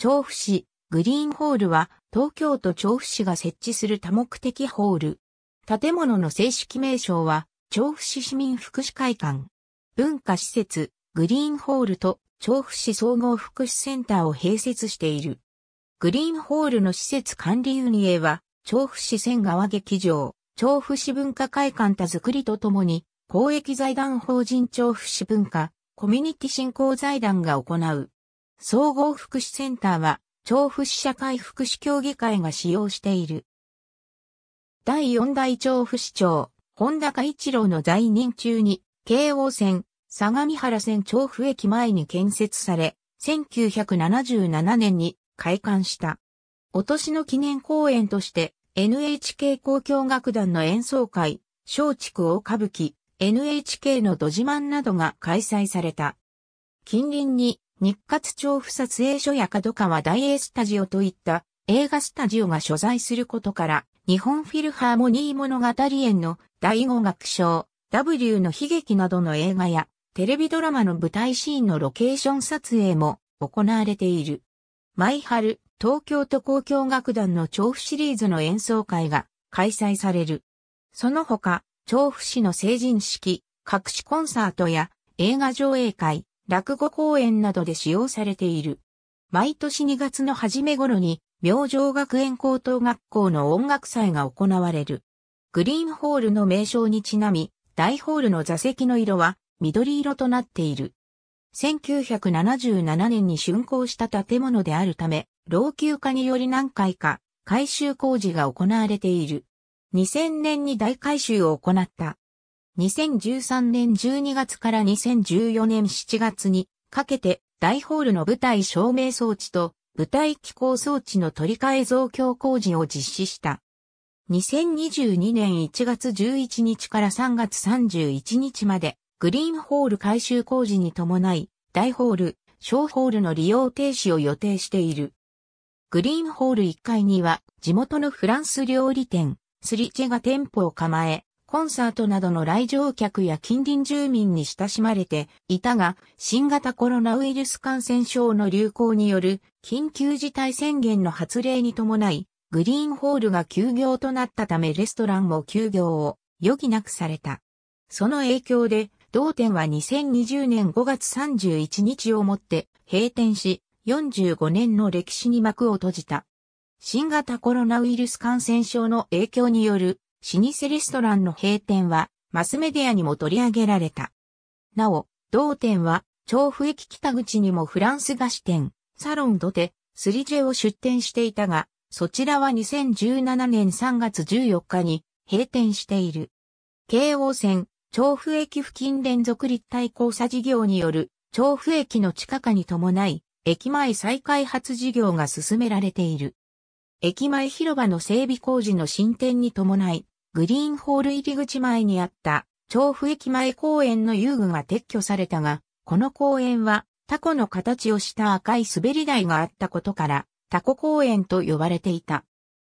調布市、グリーンホールは東京都調布市が設置する多目的ホール。建物の正式名称は調布市市民福祉会館。文化施設、グリーンホールと調布市総合福祉センターを併設している。グリーンホールの施設管理運営は、調布市仙川劇場、調布市文化会館田作りとともに、公益財団法人調布市文化、コミュニティ振興財団が行う。総合福祉センターは、調布市社会福祉協議会が使用している。第4代調布市長、本田一郎の在任中に、京王線、相模原線調布駅前に建設され、1977年に開館した。お年の記念公演として、NHK 交響楽団の演奏会、松竹大歌舞伎、NHK のど自慢などが開催された。近隣に日活調布撮影所や角川大英スタジオといった映画スタジオが所在することから、日本フィルハーモニー物語園の第五楽章、W の悲劇などの映画や、テレビドラマの舞台シーンのロケーション撮影も行われている。毎春、東京都交響楽団の調布シリーズの演奏会が開催される。その他、調布市の成人式、各種コンサートや映画上映会、落語公演などで使用されている。毎年2月の初め頃に、明星学園高等学校の音楽祭が行われる。グリーンホールの名称にちなみ、大ホールの座席の色は緑色となっている。1977年に竣工した建物であるため、老朽化により何回か改修工事が行われている。2000年に大改修を行った2013年12月から2014年7月にかけて大ホールの舞台照明装置と舞台機構装置の取り替え増強工事を実施した。2022年1月11日から3月31日までグリーンホール改修工事に伴い大ホール、小ホールの利用停止を予定している。グリーンホール1階には地元のフランス料理店、スリチェが店舗を構え、コンサートなどの来場客や近隣住民に親しまれていたが、新型コロナウイルス感染症の流行による緊急事態宣言の発令に伴い、グリーンホールが休業となったためレストランも休業を余儀なくされた。その影響で、同店は2020年5月31日をもって閉店し、45年の歴史に幕を閉じた。新型コロナウイルス感染症の影響による老舗レストランの閉店は、マスメディアにも取り上げられた。なお、同店は、調布駅北口にもフランス菓子店、サロンドテ、スリジェを出店していたが、そちらは2017年3月14日に閉店している。京王線、調布駅付近連続立体交差事業による調布駅の地下化に伴い、駅前再開発事業が進められている。駅前広場の整備工事の進展に伴い、グリーンホール入り口前にあった調布駅前公園の遊具が撤去されたが、この公園はタコの形をした赤い滑り台があったことから、タコ公園と呼ばれていた。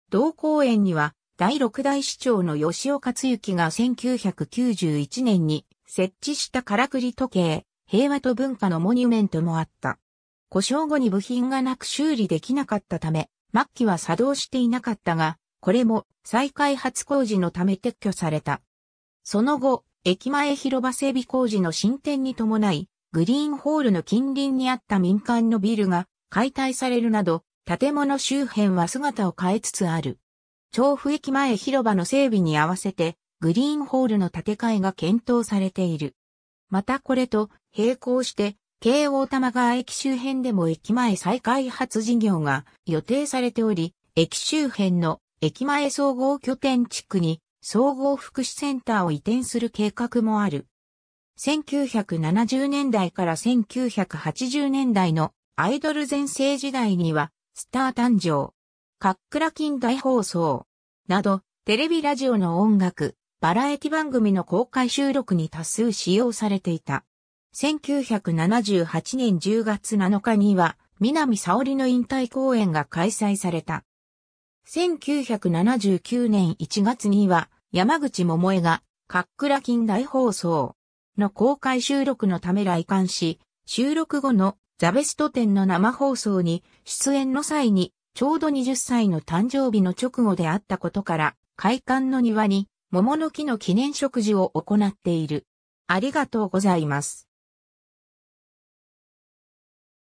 同公園には、第六代市長の吉尾克きが1991年に設置したからくり時計、平和と文化のモニュメントもあった。故障後に部品がなく修理できなかったため、末期は作動していなかったが、これも再開発工事のため撤去された。その後、駅前広場整備工事の進展に伴い、グリーンホールの近隣にあった民間のビルが解体されるなど、建物周辺は姿を変えつつある。調布駅前広場の整備に合わせて、グリーンホールの建て替えが検討されている。またこれと並行して、京王玉川駅周辺でも駅前再開発事業が予定されており、駅周辺の駅前総合拠点地区に総合福祉センターを移転する計画もある。1970年代から1980年代のアイドル全盛時代には、スター誕生、カックラ近代放送、など、テレビラジオの音楽、バラエティ番組の公開収録に多数使用されていた。1978年10月7日には、南沙織の引退公演が開催された。1979年1月には、山口桃江が、カックラ近代放送の公開収録のため来館し、収録後のザベスト展の生放送に出演の際に、ちょうど20歳の誕生日の直後であったことから、会館の庭に桃の木の記念食事を行っている。ありがとうございます。